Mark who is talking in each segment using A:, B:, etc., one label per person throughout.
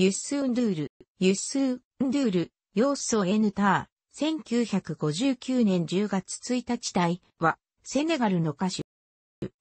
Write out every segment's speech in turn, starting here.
A: ユッスンドゥール、ユッスンドゥール、ヨーソエヌター、1959年10月1日隊は、セネガルの歌手。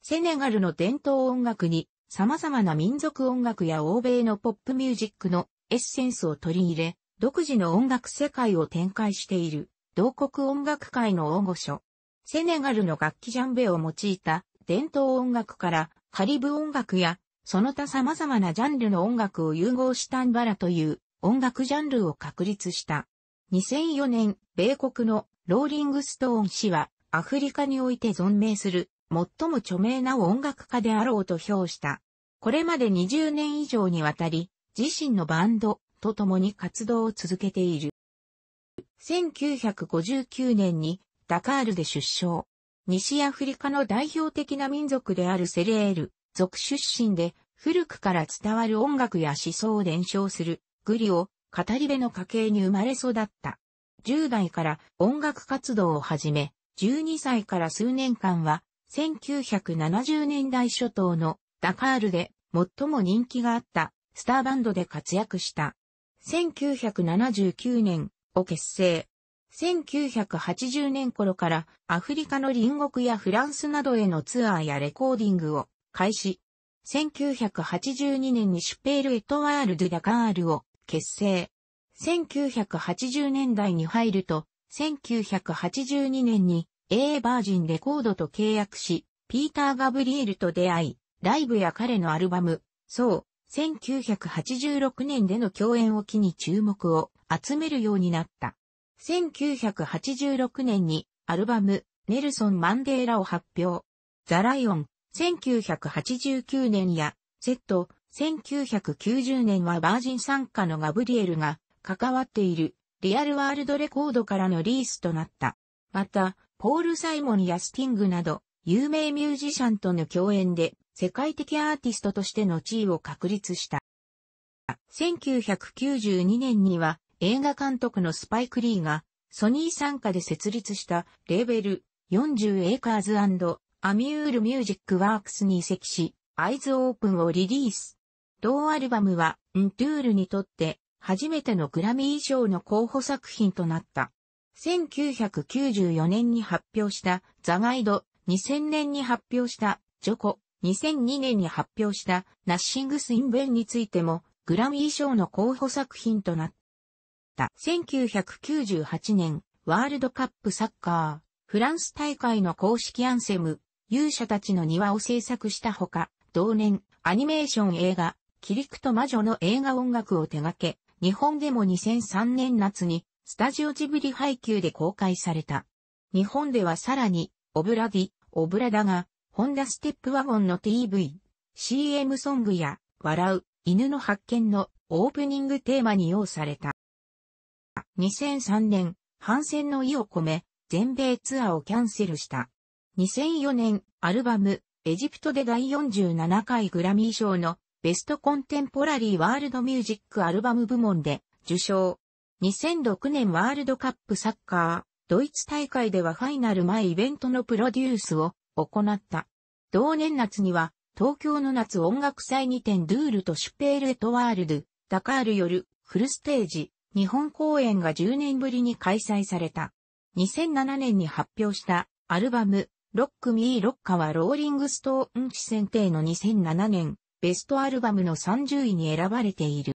A: セネガルの伝統音楽に、様々な民族音楽や欧米のポップミュージックのエッセンスを取り入れ、独自の音楽世界を展開している、同国音楽界の大御所。セネガルの楽器ジャンベを用いた伝統音楽からカリブ音楽やその他様々なジャンルの音楽を融合したンバラという音楽ジャンルを確立した。2004年、米国のローリングストーン氏はアフリカにおいて存命する最も著名な音楽家であろうと評した。これまで20年以上にわたり自身のバンドと共に活動を続けている。1959年にダカールで出生。西アフリカの代表的な民族であるセレール、族出身で、古くから伝わる音楽や思想を伝承する、グリオ、語り部の家系に生まれ育った。10代から音楽活動を始め、12歳から数年間は、1970年代初頭のダカールで最も人気があったスターバンドで活躍した。1979年を結成。1980年頃からアフリカの隣国やフランスなどへのツアーやレコーディングを開始。1982年にシュペール・エトワール・ドゥ・ダカールを結成。1980年代に入ると、1982年に A バージンレコードと契約し、ピーター・ガブリエルと出会い、ライブや彼のアルバム、そう、1986年での共演を機に注目を集めるようになった。1986年にアルバム、ネルソン・マンデーラを発表。ザ・ライオン、1989年や Z、1990年はバージン参加のガブリエルが関わっているリアルワールドレコードからのリースとなった。また、ポール・サイモンやスティングなど有名ミュージシャンとの共演で世界的アーティストとしての地位を確立した。1992年には映画監督のスパイク・リーがソニー参加で設立したレーベル40エーカーズアミュールミュージックワークスに移籍し、アイズオープンをリリース。同アルバムは、ンドゥールにとって、初めてのグラミー賞の候補作品となった。1994年に発表したザガイド、2000年に発表したジョコ、2002年に発表したナッシングス・イン・ベンについてもグラミー賞の候補作品となった。1998年ワールドカップサッカーフランス大会の公式アンセム勇者たちの庭を制作したほか、同年、アニメーション映画、キリクと魔女の映画音楽を手掛け、日本でも2003年夏に、スタジオジブリ配給で公開された。日本ではさらに、オブラディ、オブラダが、ホンダステップワゴンの TV、CM ソングや、笑う、犬の発見のオープニングテーマに用された。2003年、反戦の意を込め、全米ツアーをキャンセルした。2004年、アルバム、エジプトで第47回グラミー賞のベストコンテンポラリーワールドミュージックアルバム部門で受賞。2006年ワールドカップサッカー、ドイツ大会ではファイナル前イベントのプロデュースを行った。同年夏には、東京の夏音楽祭2点ドゥールとシュペールエトワールド、ダカールよるフルステージ、日本公演が10年ぶりに開催された。2007年に発表したアルバム、ロック・ミー・ロッカはローリング・ストーン誌選定の2007年、ベストアルバムの30位に選ばれている。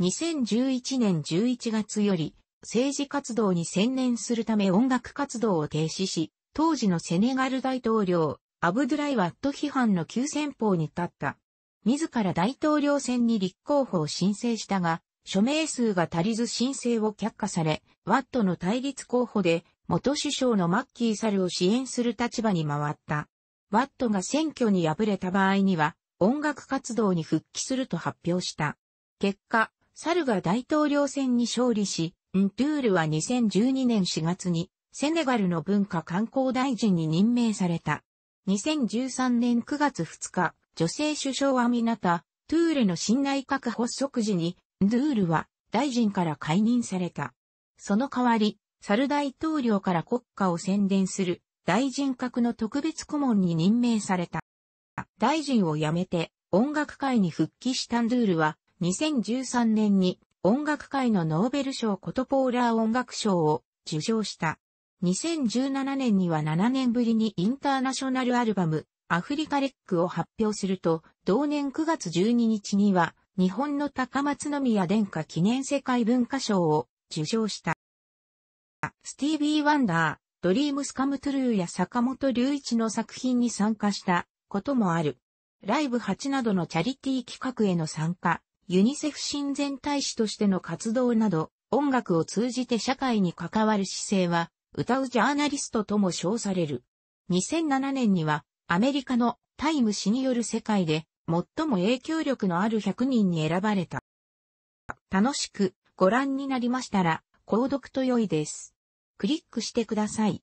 A: 2011年11月より、政治活動に専念するため音楽活動を停止し、当時のセネガル大統領、アブドゥライワット批判の急先鋒に立った。自ら大統領選に立候補を申請したが、署名数が足りず申請を却下され、ワットの対立候補で元首相のマッキー・サルを支援する立場に回った。ワットが選挙に敗れた場合には、音楽活動に復帰すると発表した。結果、サルが大統領選に勝利し、ンドゥールは2012年4月に、セネガルの文化観光大臣に任命された。2013年9月2日、女性首相はミナタ、トゥールの信頼閣発足時に、ンドゥールは大臣から解任された。その代わり、サル大統領から国家を宣伝する大臣格の特別顧問に任命された。大臣を辞めて音楽界に復帰したンドゥールは2013年に音楽界のノーベル賞コトポーラー音楽賞を受賞した。2017年には7年ぶりにインターナショナルアルバムアフリカレックを発表すると、同年9月12日には日本の高松宮殿下記念世界文化賞を受賞した。ティービー・ワンダー、ドリームスカムトゥルーや坂本隆一の作品に参加したこともある。ライブ8などのチャリティー企画への参加、ユニセフ親善大使としての活動など、音楽を通じて社会に関わる姿勢は、歌うジャーナリストとも称される。2007年には、アメリカのタイム誌による世界で、最も影響力のある100人に選ばれた。楽しくご覧になりましたら、購読と良いです。クリックしてください。